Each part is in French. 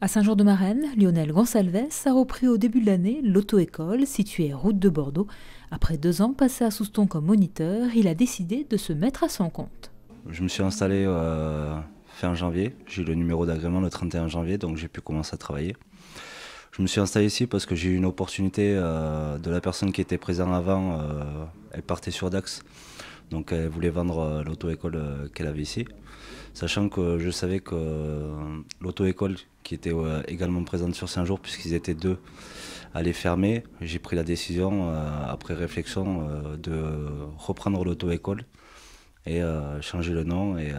À Saint-Jean-de-Marenne, Lionel Gonsalves a repris au début de l'année l'auto-école située route de Bordeaux. Après deux ans passés à Souston comme moniteur, il a décidé de se mettre à son compte. Je me suis installé euh, fin janvier. J'ai eu le numéro d'agrément le 31 janvier, donc j'ai pu commencer à travailler. Je me suis installé ici parce que j'ai eu une opportunité euh, de la personne qui était présente avant. Euh, elle partait sur Dax, donc elle voulait vendre l'auto-école qu'elle avait ici. Sachant que je savais que l'auto-école qui était euh, également présente sur Saint-Jour, puisqu'ils étaient deux à les fermer. J'ai pris la décision, euh, après réflexion, euh, de reprendre l'auto-école et changer le nom et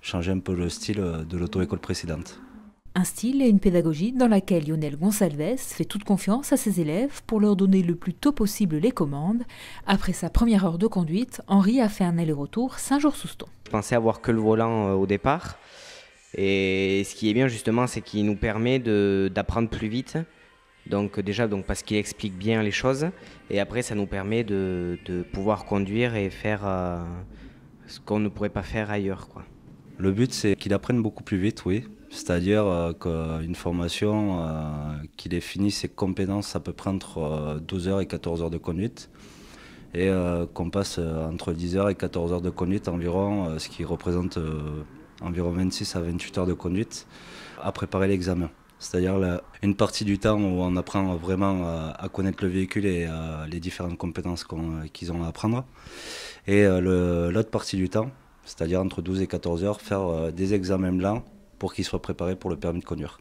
changer un peu le style de l'auto-école précédente. Un style et une pédagogie dans laquelle Lionel Gonsalves fait toute confiance à ses élèves pour leur donner le plus tôt possible les commandes. Après sa première heure de conduite, Henri a fait un aller-retour Saint-Jour-Souston. Je pensais avoir que le volant au départ. Et ce qui est bien justement, c'est qu'il nous permet d'apprendre plus vite. Donc déjà, donc parce qu'il explique bien les choses, et après ça nous permet de, pouvoir conduire et faire euh, ce qu'on ne pourrait pas faire ailleurs, Le but, c'est qu'il apprenne beaucoup plus vite, oui. C'est-à-dire euh, qu'une formation euh, qui définit ses compétences à peu près entre 12 h et 14 heures de conduite, et qu'on passe entre 10 h et 14 heures de conduite environ, ce qui représente environ 26 à 28 heures de conduite, à préparer l'examen. C'est-à-dire une partie du temps où on apprend vraiment à, connaître le véhicule et euh, les différentes compétences euh, qu'ils ont à apprendre. Et euh, l'autre partie du temps, c'est-à-dire entre 12 et 14 heures, faire des examens blancs pour qu'ils soient préparés pour le permis de conduire.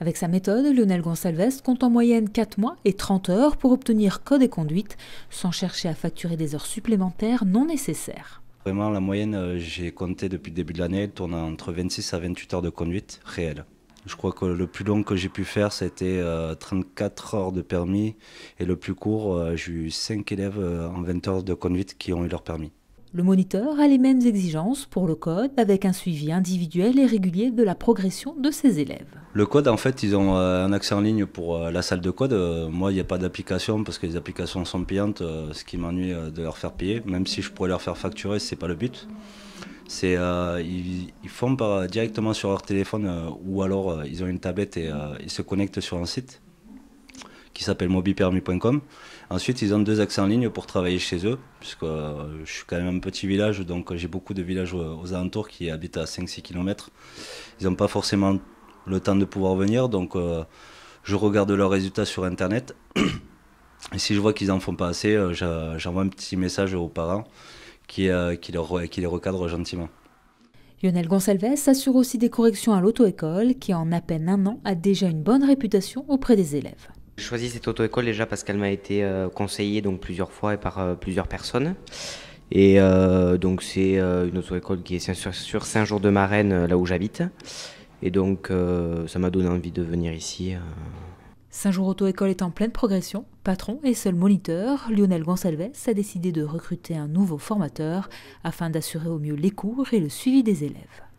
Avec sa méthode, Lionel Gonsalves compte en moyenne 4 mois et 30 heures pour obtenir code et conduite, sans chercher à facturer des heures supplémentaires non nécessaires. Vraiment, la moyenne, euh, j'ai compté depuis le début de l'année, elle tourne entre 26 à 28 heures de conduite réelle. Je crois que le plus long que j'ai pu faire, c'était 34 euh, heures de permis. Et le plus court, euh, j'ai eu 5 élèves en 20 heures de conduite qui ont eu leur permis. Le moniteur a les mêmes exigences pour le code avec un suivi individuel et régulier de la progression de ses élèves. Le code, en fait, ils ont euh, un accès en ligne pour euh, la salle de code. Euh, moi, il n'y a pas d'application parce que les applications sont payantes, ce qui m'ennuie de leur faire payer. Même si je pourrais leur faire facturer, ce n'est pas le but. ils, font directement sur leur téléphone ou alors ils ont une tablette et ils se connectent sur un site qui s'appelle mobipermis.com. Ensuite, ils ont deux accès en ligne pour travailler chez eux, puisque euh, je suis quand même un petit village, donc euh, j'ai beaucoup de villages aux alentours qui habitent à 5-6 km. Ils n'ont pas forcément le temps de pouvoir venir, donc euh, je regarde leurs résultats sur Internet. Et si je vois qu'ils n'en font pas assez, j'envoie un petit message aux parents qui, les recadrent gentiment. Lionel Gonsalves assure aussi des corrections à l'auto-école qui, en à peine un an, a déjà une bonne réputation auprès des élèves. J'ai choisi cette auto-école déjà parce qu'elle m'a été euh, conseillée donc plusieurs fois et par euh, plusieurs personnes. Et euh, donc c'est une auto-école qui est sur, Saint-Jour-de-Marraine, là où j'habite. Et donc ça m'a donné envie de venir ici. Saint-Jour Auto-École est en pleine progression. Patron et seul moniteur, Lionel Gonsalves a décidé de recruter un nouveau formateur afin d'assurer au mieux les cours et le suivi des élèves.